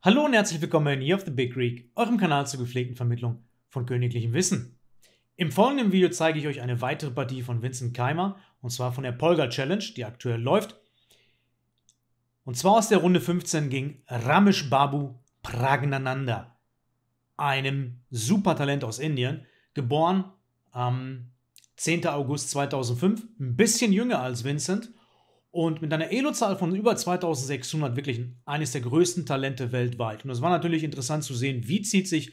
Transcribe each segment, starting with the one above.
Hallo und herzlich willkommen bei Year of the Big Greek, eurem Kanal zur gepflegten Vermittlung von königlichem Wissen. Im folgenden Video zeige ich euch eine weitere Partie von Vincent Keimer, und zwar von der Polgar Challenge, die aktuell läuft. Und zwar aus der Runde 15 ging Ramesh Babu Pragnananda, einem Supertalent aus Indien, geboren am 10. August 2005, ein bisschen jünger als Vincent und mit einer Elo-Zahl von über 2600 wirklich eines der größten Talente weltweit. Und es war natürlich interessant zu sehen, wie zieht sich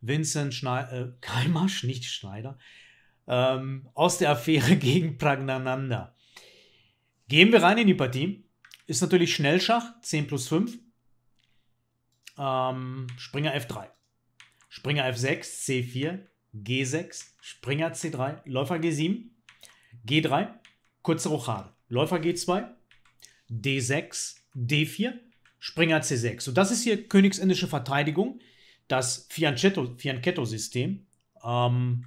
Vincent Schneider, äh, Keimasch, nicht Schneider, ähm, aus der Affäre gegen Pragnananda. Gehen wir rein in die Partie. Ist natürlich Schnellschach, 10 plus 5. Ähm, Springer F3. Springer F6, C4, G6, Springer C3, Läufer G7, G3, kurze Rochade. Läufer G2, D6, D4, Springer C6. So, das ist hier königsindische Verteidigung, das Fianchetto-System. Ähm,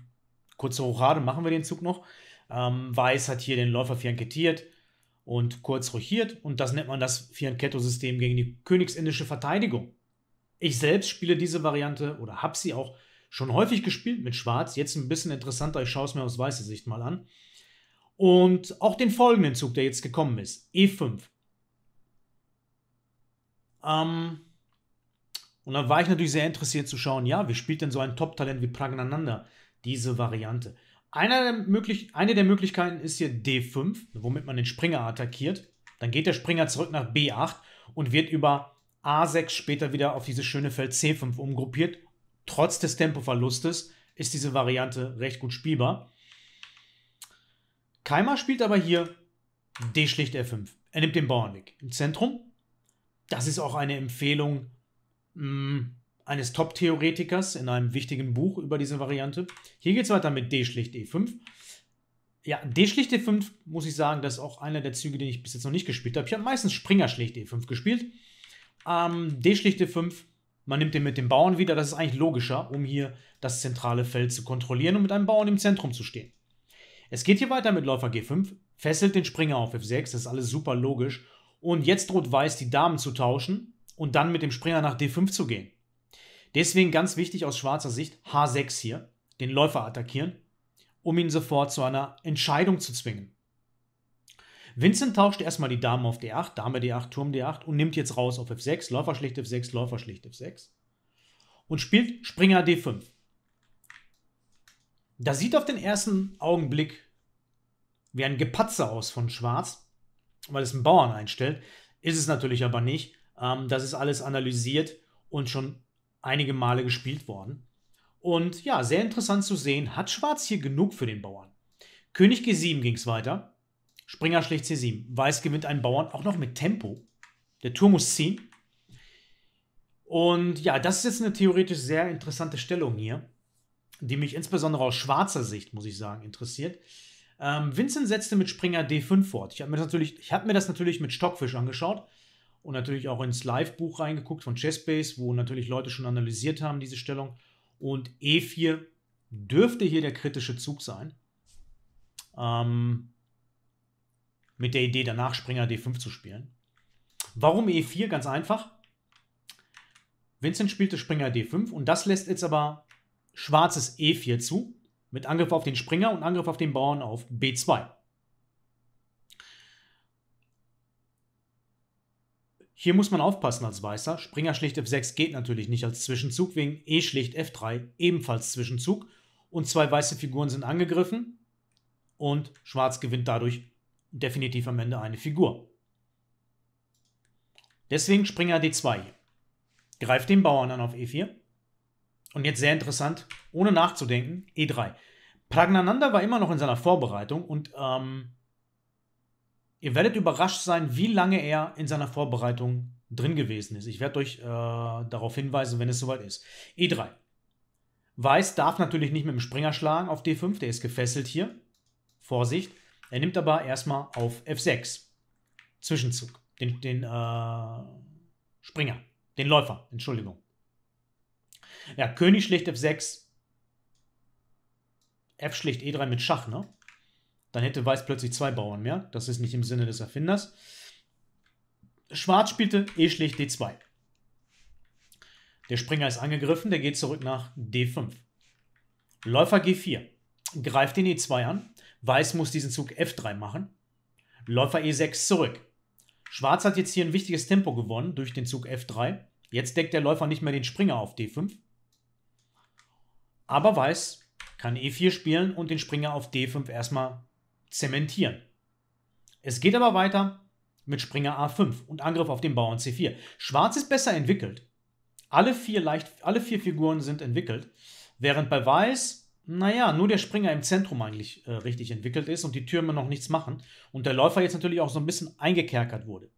kurze Rochade, machen wir den Zug noch. Ähm, Weiß hat hier den Läufer fianchettiert und kurz rochiert. Und das nennt man das Fianchetto-System gegen die königsindische Verteidigung. Ich selbst spiele diese Variante oder habe sie auch schon häufig gespielt mit Schwarz. Jetzt ein bisschen interessanter, ich schaue es mir aus weißer Sicht mal an. Und auch den folgenden Zug, der jetzt gekommen ist, E5. Ähm, und dann war ich natürlich sehr interessiert zu schauen, ja, wie spielt denn so ein Top-Talent wie Pragnananda diese Variante? Der möglich, eine der Möglichkeiten ist hier D5, womit man den Springer attackiert. Dann geht der Springer zurück nach B8 und wird über A6 später wieder auf dieses schöne Feld C5 umgruppiert. Trotz des Tempoverlustes ist diese Variante recht gut spielbar. Keimer spielt aber hier D schlicht F5. Er nimmt den Bauern weg. Im Zentrum, das ist auch eine Empfehlung mh, mm, eines Top-Theoretikers in einem wichtigen Buch über diese Variante. Hier geht es weiter mit D schlicht E5. Ja, D schlicht E5 muss ich sagen, das ist auch einer der Züge, den ich bis jetzt noch nicht gespielt habe. Ich habe meistens Springer schlicht E5 gespielt. Ähm, D schlicht E5, man nimmt den mit dem Bauern wieder. Das ist eigentlich logischer, um hier das zentrale Feld zu kontrollieren und mit einem Bauern im Zentrum zu stehen. Es geht hier weiter mit Läufer G5, fesselt den Springer auf F6, das ist alles super logisch. Und jetzt droht Weiß, die Damen zu tauschen und dann mit dem Springer nach D5 zu gehen. Deswegen ganz wichtig aus schwarzer Sicht, H6 hier, den Läufer attackieren, um ihn sofort zu einer Entscheidung zu zwingen. Vincent tauscht erstmal die Damen auf D8, Dame D8, Turm D8 und nimmt jetzt raus auf F6, Läufer schlicht F6, Läufer schlicht F6 und spielt Springer D5. Das sieht auf den ersten Augenblick wie ein Gepatze aus von Schwarz, weil es einen Bauern einstellt. Ist es natürlich aber nicht. Ähm, das ist alles analysiert und schon einige Male gespielt worden. Und ja, sehr interessant zu sehen, hat Schwarz hier genug für den Bauern. König G7 ging es weiter. Springer schlägt C7. Weiß gewinnt einen Bauern auch noch mit Tempo. Der Turm muss ziehen. Und ja, das ist jetzt eine theoretisch sehr interessante Stellung hier die mich insbesondere aus schwarzer Sicht, muss ich sagen, interessiert. Ähm, Vincent setzte mit Springer D5 fort. Ich habe mir, das natürlich, hab mir das natürlich mit Stockfisch angeschaut und natürlich auch ins Live-Buch reingeguckt von Chessbase, wo natürlich Leute schon analysiert haben, diese Stellung. Und E4 dürfte hier der kritische Zug sein. Ähm, mit der Idee, danach Springer D5 zu spielen. Warum E4? Ganz einfach. Vincent spielte Springer D5 und das lässt jetzt aber schwarzes E4 zu, mit Angriff auf den Springer und Angriff auf den Bauern auf B2. Hier muss man aufpassen als Weißer. Springer schlicht F6 geht natürlich nicht als Zwischenzug, wegen E schlicht F3 ebenfalls Zwischenzug. Und zwei weiße Figuren sind angegriffen und Schwarz gewinnt dadurch definitiv am Ende eine Figur. Deswegen Springer D2 hier. Greift den Bauern an auf E4 und jetzt sehr interessant, ohne nachzudenken, E3. Pragnananda war immer noch in seiner Vorbereitung und ähm, ihr werdet überrascht sein, wie lange er in seiner Vorbereitung drin gewesen ist. Ich werde euch äh, darauf hinweisen, wenn es soweit ist. E3. Weiß darf natürlich nicht mit dem Springer schlagen auf D5, der ist gefesselt hier. Vorsicht. Er nimmt aber erstmal auf F6. Zwischenzug. Den, den äh, Springer. Den Läufer. Entschuldigung. Ja, König schlägt F6. F schlägt E3 mit Schach, ne? Dann hätte Weiß plötzlich zwei Bauern mehr. Das ist nicht im Sinne des Erfinders. Schwarz spielte E schlägt D2. Der Springer ist angegriffen, der geht zurück nach D5. Läufer G4. Greift den E2 an. Weiß muss diesen Zug F3 machen. Läufer E6 zurück. Schwarz hat jetzt hier ein wichtiges Tempo gewonnen durch den Zug F3. Jetzt deckt der Läufer nicht mehr den Springer auf D5 aber weiß, kann E4 spielen und den Springer auf D5 erstmal zementieren. Es geht aber weiter mit Springer A5 und Angriff auf den Bauern C4. Schwarz ist besser entwickelt. Alle vier, leicht, alle vier Figuren sind entwickelt, während bei Weiß, naja, nur der Springer im Zentrum eigentlich äh, richtig entwickelt ist und die Türme noch nichts machen und der Läufer jetzt natürlich auch so ein bisschen eingekerkert wurde.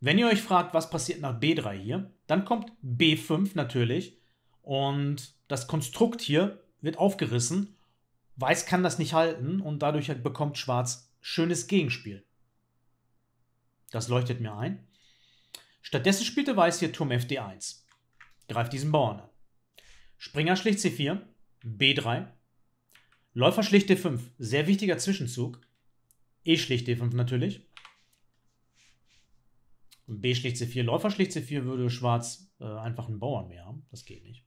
Wenn ihr euch fragt, was passiert nach B3 hier, dann kommt B5 natürlich und das Konstrukt hier wird aufgerissen, Weiß kann das nicht halten und dadurch halt bekommt Schwarz schönes Gegenspiel. Das leuchtet mir ein. Stattdessen spielte Weiß hier Turm FD1. Greift diesen Bauern an. Springer schlicht C4, B3. Läufer schlicht D5, sehr wichtiger Zwischenzug. E schlicht D5 natürlich. B schlicht C4, Läufer schlicht C4 würde Schwarz äh, einfach einen Bauern mehr haben. Das geht nicht.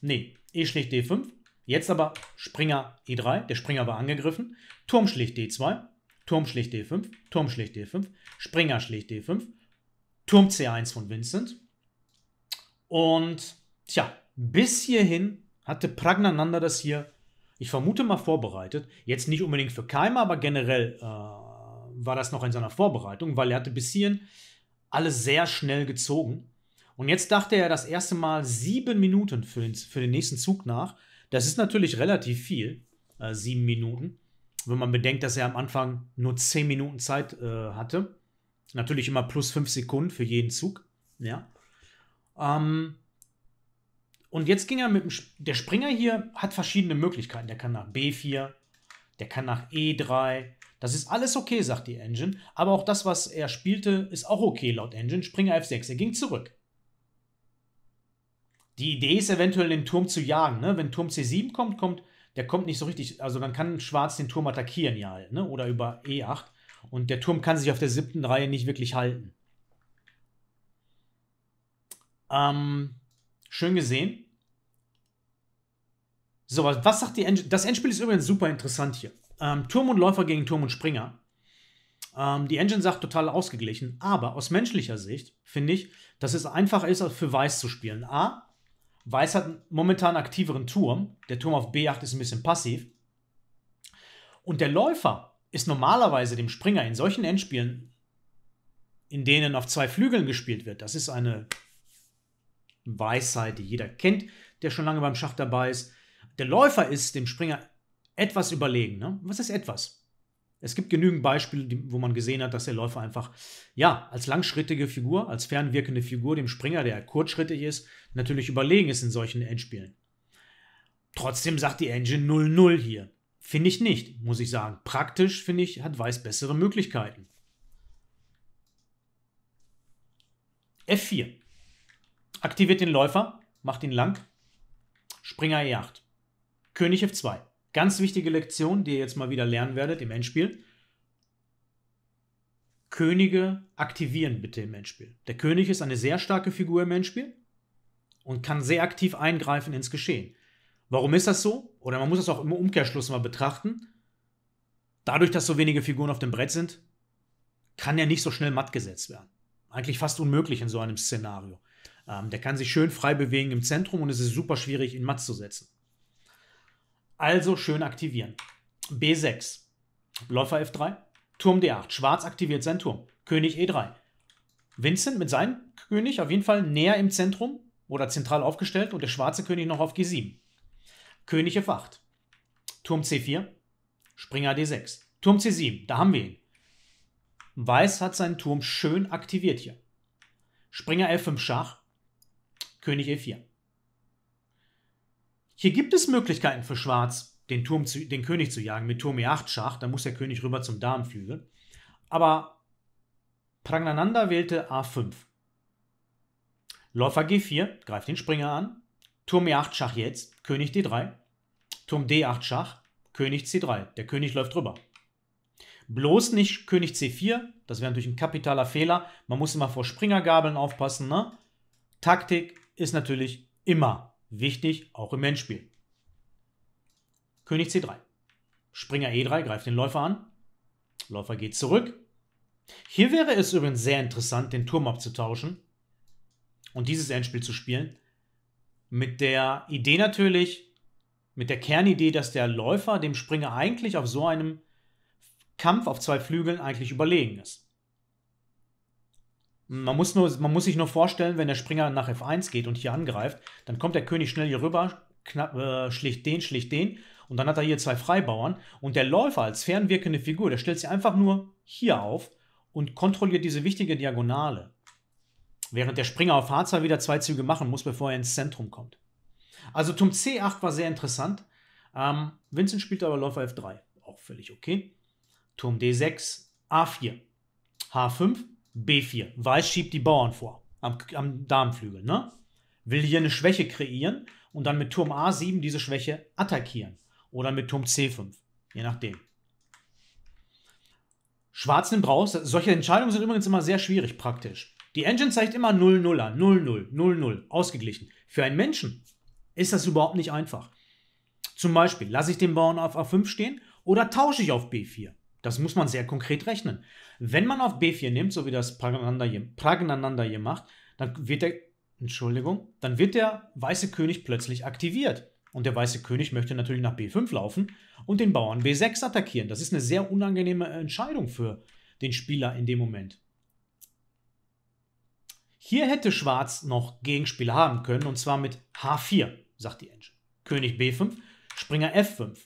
Nee, E schlägt D5. Jetzt aber Springer E3. Der Springer war angegriffen. Turm schlägt D2. Turm schlägt D5. Turm schlägt D5. Springer schlägt D5. Turm C1 von Vincent. Und tja, bis hierhin hatte Pragnananda das hier, ich vermute mal, vorbereitet. Jetzt nicht unbedingt für Keimer, aber generell äh, war das noch in seiner Vorbereitung, weil er hatte bis hierhin alles sehr schnell gezogen. Und jetzt dachte er das erste Mal sieben Minuten für den, für den nächsten Zug nach. Das ist natürlich relativ viel, äh, sieben Minuten. Wenn man bedenkt, dass er am Anfang nur zehn Minuten Zeit äh, hatte. Natürlich immer plus fünf Sekunden für jeden Zug. Ja. Ähm, und jetzt ging er mit dem. Sp der Springer hier hat verschiedene Möglichkeiten. Der kann nach B4, der kann nach E3. Das ist alles okay, sagt die Engine. Aber auch das, was er spielte, ist auch okay laut Engine. Springer F6. Er ging zurück. Die Idee ist eventuell, den Turm zu jagen. Ne? Wenn Turm C7 kommt, kommt, der kommt nicht so richtig. Also dann kann Schwarz den Turm attackieren, ja halt, ne? Oder über E8. Und der Turm kann sich auf der siebten Reihe nicht wirklich halten. Ähm, schön gesehen. So, was sagt die End Das Endspiel ist übrigens super interessant hier. Ähm, Turm und Läufer gegen Turm und Springer. Ähm, die Engine sagt total ausgeglichen, aber aus menschlicher Sicht finde ich, dass es einfacher ist, für Weiß zu spielen. A, Weiß hat momentan einen aktiveren Turm. Der Turm auf B8 ist ein bisschen passiv. Und der Läufer ist normalerweise dem Springer in solchen Endspielen, in denen auf zwei Flügeln gespielt wird. Das ist eine Weisheit, die jeder kennt, der schon lange beim Schach dabei ist. Der Läufer ist dem Springer etwas überlegen. Ne? Was ist etwas? Es gibt genügend Beispiele, die, wo man gesehen hat, dass der Läufer einfach, ja, als langschrittige Figur, als fernwirkende Figur dem Springer, der kurzschrittig ist, natürlich überlegen ist in solchen Endspielen. Trotzdem sagt die Engine 0-0 hier. Finde ich nicht, muss ich sagen. Praktisch, finde ich, hat Weiß bessere Möglichkeiten. F4. Aktiviert den Läufer, macht ihn lang. Springer E8. König F2. Ganz wichtige Lektion, die ihr jetzt mal wieder lernen werdet im Endspiel. Könige aktivieren bitte im Endspiel. Der König ist eine sehr starke Figur im Endspiel und kann sehr aktiv eingreifen ins Geschehen. Warum ist das so? Oder man muss das auch im Umkehrschluss mal betrachten. Dadurch, dass so wenige Figuren auf dem Brett sind, kann er nicht so schnell matt gesetzt werden. Eigentlich fast unmöglich in so einem Szenario. Ähm, der kann sich schön frei bewegen im Zentrum und es ist super schwierig, ihn matt zu setzen. Also schön aktivieren. B6. Läufer F3. Turm D8. Schwarz aktiviert seinen Turm. König E3. Vincent mit seinem König auf jeden Fall näher im Zentrum oder zentral aufgestellt und der schwarze König noch auf G7. König F8. Turm C4. Springer D6. Turm C7. Da haben wir ihn. Weiß hat seinen Turm schön aktiviert hier. Springer F5 Schach. König E4. Hier gibt es Möglichkeiten für Schwarz, den, Turm zu, den König zu jagen mit Turm E8 Schach. Da muss der König rüber zum Damenflügel. Aber Pragnananda wählte A5. Läufer G4 greift den Springer an. Turm E8 Schach jetzt, König D3. Turm D8 Schach, König C3. Der König läuft rüber. Bloß nicht König C4, das wäre natürlich ein kapitaler Fehler. Man muss immer vor Springergabeln aufpassen. Ne? Taktik ist natürlich immer Wichtig auch im Endspiel. König C3. Springer E3 greift den Läufer an. Läufer geht zurück. Hier wäre es übrigens sehr interessant, den Turm abzutauschen und dieses Endspiel zu spielen. Mit der Idee natürlich, mit der Kernidee, dass der Läufer dem Springer eigentlich auf so einem Kampf auf zwei Flügeln eigentlich überlegen ist. Man muss, nur, man muss sich nur vorstellen, wenn der Springer nach F1 geht und hier angreift, dann kommt der König schnell hier rüber, knapp, äh, schlicht den, schlicht den und dann hat er hier zwei Freibauern und der Läufer als fernwirkende Figur, der stellt sich einfach nur hier auf und kontrolliert diese wichtige Diagonale. Während der Springer auf H2 wieder zwei Züge machen muss, bevor er ins Zentrum kommt. Also Turm C8 war sehr interessant. Ähm, Vincent spielt aber Läufer F3. Auch völlig okay. Turm D6, A4, H5, B4. Weiß schiebt die Bauern vor. Am, am Damenflügel, ne? Will hier eine Schwäche kreieren und dann mit Turm A7 diese Schwäche attackieren. Oder mit Turm C5. Je nachdem. Schwarz nimmt raus. Solche Entscheidungen sind übrigens immer sehr schwierig praktisch. Die Engine zeigt immer 0-0 an. 0-0, 0-0. Ausgeglichen. Für einen Menschen ist das überhaupt nicht einfach. Zum Beispiel lasse ich den Bauern auf A5 stehen oder tausche ich auf B4. Das muss man sehr konkret rechnen. Wenn man auf B4 nimmt, so wie das Pragnananda hier, Pragnananda hier macht, dann wird der, Entschuldigung, dann wird der weiße König plötzlich aktiviert. Und der weiße König möchte natürlich nach B5 laufen und den Bauern B6 attackieren. Das ist eine sehr unangenehme Entscheidung für den Spieler in dem Moment. Hier hätte Schwarz noch Gegenspieler haben können, und zwar mit H4, sagt die Engine. König B5, Springer F5.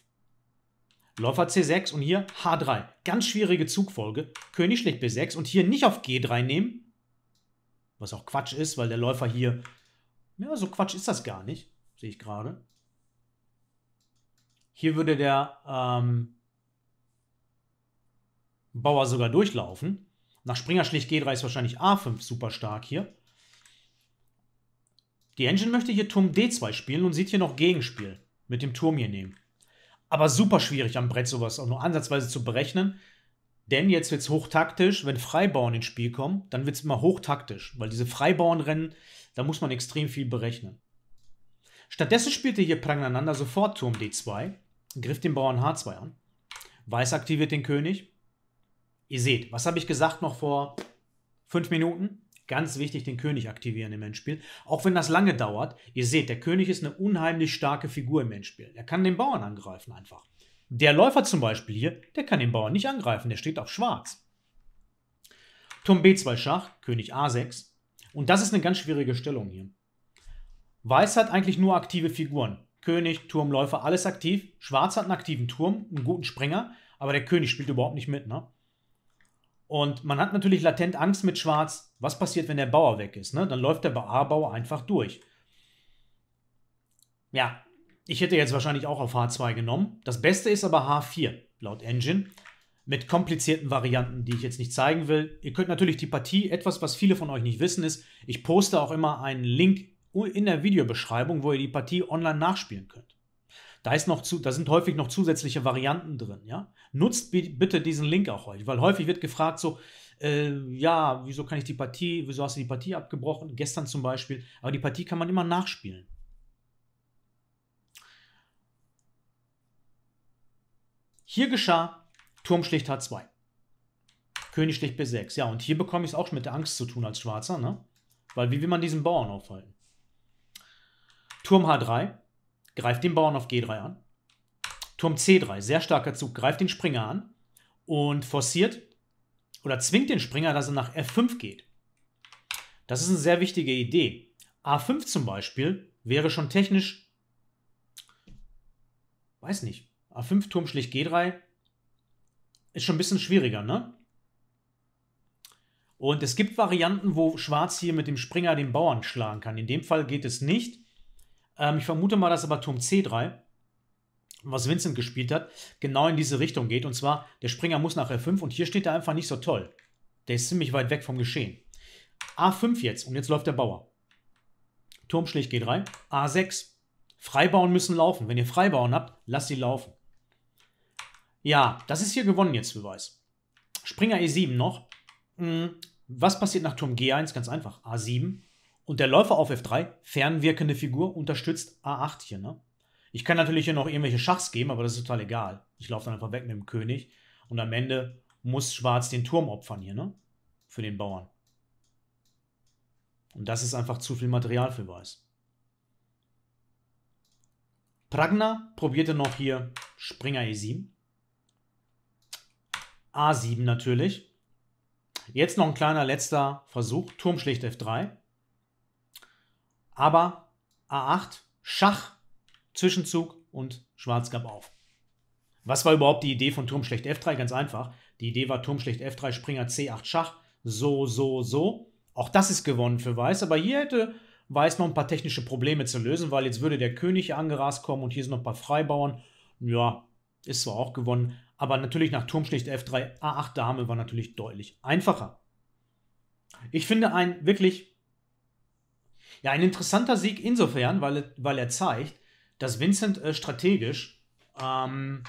Läufer C6 und hier H3. Ganz schwierige Zugfolge. König schlägt B6 und hier nicht auf G3 nehmen. Was auch Quatsch ist, weil der Läufer hier... Ja, so Quatsch ist das gar nicht. Sehe ich gerade. Hier würde der ähm, Bauer sogar durchlaufen. Nach Springer schlägt G3 ist wahrscheinlich A5 super stark hier. Die Engine möchte hier Turm D2 spielen und sieht hier noch Gegenspiel mit dem Turm hier nehmen aber super schwierig am Brett sowas auch nur ansatzweise zu berechnen. Denn jetzt wird es hochtaktisch, wenn Freibauern ins Spiel kommen, dann wird es immer hochtaktisch, weil diese Freibauernrennen, da muss man extrem viel berechnen. Stattdessen spielte hier Pragnananda sofort Turm D2, griff den Bauern H2 an. Weiß aktiviert den König. Ihr seht, was habe ich gesagt noch vor fünf Minuten? Ganz wichtig, den König aktivieren im Endspiel. Auch wenn das lange dauert. Ihr seht, der König ist eine unheimlich starke Figur im Endspiel. Er kann den Bauern angreifen einfach. Der Läufer zum Beispiel hier, der kann den Bauern nicht angreifen. Der steht auf schwarz. Turm B2 Schach, König A6. Und das ist eine ganz schwierige Stellung hier. Weiß hat eigentlich nur aktive Figuren. König, Turm, Läufer, alles aktiv. Schwarz hat einen aktiven Turm, einen guten Springer, aber der König spielt überhaupt nicht mit. Ne? Und man hat natürlich latent Angst mit Schwarz, was passiert, wenn der Bauer weg ist. Ne? Dann läuft der A-Bauer einfach durch. Ja, ich hätte jetzt wahrscheinlich auch auf H2 genommen. Das Beste ist aber H4, laut Engine, mit komplizierten Varianten, die ich jetzt nicht zeigen will. Ihr könnt natürlich die Partie, etwas, was viele von euch nicht wissen, ist, ich poste auch immer einen Link in der Videobeschreibung, wo ihr die Partie online nachspielen könnt. Da, ist noch zu, da sind häufig noch zusätzliche Varianten drin. Ja? Nutzt bitte diesen Link auch heute, weil häufig wird gefragt so, äh, ja, wieso kann ich die Partie, wieso hast du die Partie abgebrochen? Gestern zum Beispiel. Aber die Partie kann man immer nachspielen. Hier geschah Turm schlicht H2. König schlicht B6. Ja, und hier bekomme ich es auch schon mit der Angst zu tun als Schwarzer, ne? Weil wie will man diesen Bauern aufhalten? Turm H3 greift den Bauern auf G3 an. Turm C3, sehr starker Zug, greift den Springer an und forciert oder zwingt den Springer, dass er nach F5 geht. Das ist eine sehr wichtige Idee. A5 zum Beispiel wäre schon technisch, weiß nicht, A5 Turm schlicht G3 ist schon ein bisschen schwieriger, ne? Und es gibt Varianten, wo Schwarz hier mit dem Springer den Bauern schlagen kann. In dem Fall geht es nicht. Ähm, ich vermute mal, dass aber Turm C3, was Vincent gespielt hat, genau in diese Richtung geht. Und zwar, der Springer muss nach F5 und hier steht er einfach nicht so toll. Der ist ziemlich weit weg vom Geschehen. A5 jetzt und jetzt läuft der Bauer. Turm schlägt G3, A6. Freibauen müssen laufen. Wenn ihr Freibauen habt, lasst sie laufen. Ja, das ist hier gewonnen jetzt, Beweis. Springer E7 noch. Hm, was passiert nach Turm G1? Ganz einfach. A7. Und der Läufer auf F3, fernwirkende Figur, unterstützt A8 hier. Ne? Ich kann natürlich hier noch irgendwelche Schachs geben, aber das ist total egal. Ich laufe dann einfach weg mit dem König. Und am Ende muss Schwarz den Turm opfern hier, ne? Für den Bauern. Und das ist einfach zu viel Material für Weiß. Pragna probierte noch hier Springer E7. A7 natürlich. Jetzt noch ein kleiner letzter Versuch. Turm schlicht F3 aber A8, Schach, Zwischenzug und Schwarz gab auf. Was war überhaupt die Idee von Turm schlecht F3? Ganz einfach. Die Idee war Turm schlecht F3, Springer C8 Schach, so, so, so. Auch das ist gewonnen für Weiß, aber hier hätte Weiß noch ein paar technische Probleme zu lösen, weil jetzt würde der König angerast kommen und hier sind noch ein paar Freibauern. Ja, ist zwar auch gewonnen, aber natürlich nach Turm schlicht F3, A8 Dame war natürlich deutlich einfacher. Ich finde ein wirklich ja, ein interessanter Sieg insofern, weil, weil er zeigt, dass Vincent äh, strategisch, ähm,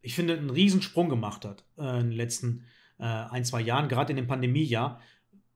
ich finde, einen Riesensprung gemacht hat äh, in den letzten äh, ein, zwei Jahren, gerade in dem Pandemiejahr.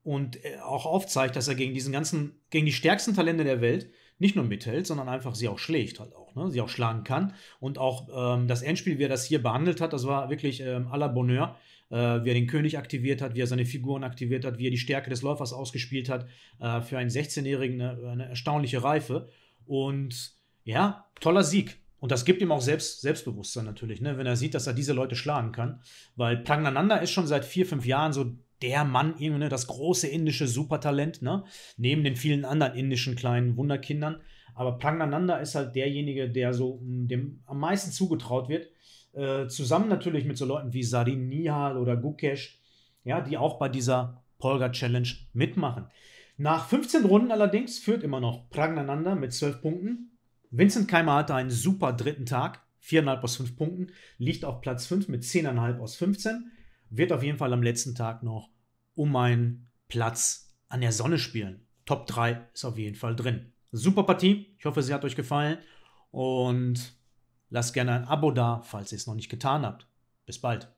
Und auch aufzeigt, dass er gegen diesen ganzen, gegen die stärksten Talente der Welt nicht nur mithält, sondern einfach sie auch schlägt halt auch ne? sie auch schlagen kann. Und auch ähm, das Endspiel, wie er das hier behandelt hat, das war wirklich ähm, à la Bonheur. Äh, wie er den König aktiviert hat, wie er seine Figuren aktiviert hat, wie er die Stärke des Läufers ausgespielt hat. Äh, für einen 16-Jährigen eine, eine, erstaunliche Reife. Und ja, toller Sieg. Und das gibt ihm auch selbst, Selbstbewusstsein natürlich, ne? wenn er sieht, dass er diese Leute schlagen kann. Weil Pragnananda ist schon seit vier, fünf Jahren so der Mann, ne? das große indische Supertalent, ne? neben den vielen anderen indischen kleinen Wunderkindern. Aber Pragnananda ist halt derjenige, der so mm, dem am meisten zugetraut wird. Äh, zusammen natürlich mit so Leuten wie Sarin Nihal oder Gukesh, ja, die auch bei dieser Polga Challenge mitmachen. Nach 15 Runden allerdings führt immer noch Prangananda mit 12 Punkten. Vincent Keimer hatte einen super dritten Tag, 4,5 aus 5 Punkten, liegt auf Platz 5 mit 10,5 aus 15, wird auf jeden Fall am letzten Tag noch um einen Platz an der Sonne spielen. Top 3 ist auf jeden Fall drin. Super Partie. Ich hoffe, sie hat euch gefallen. Und lasst gerne ein Abo da, falls ihr es noch nicht getan habt. Bis bald.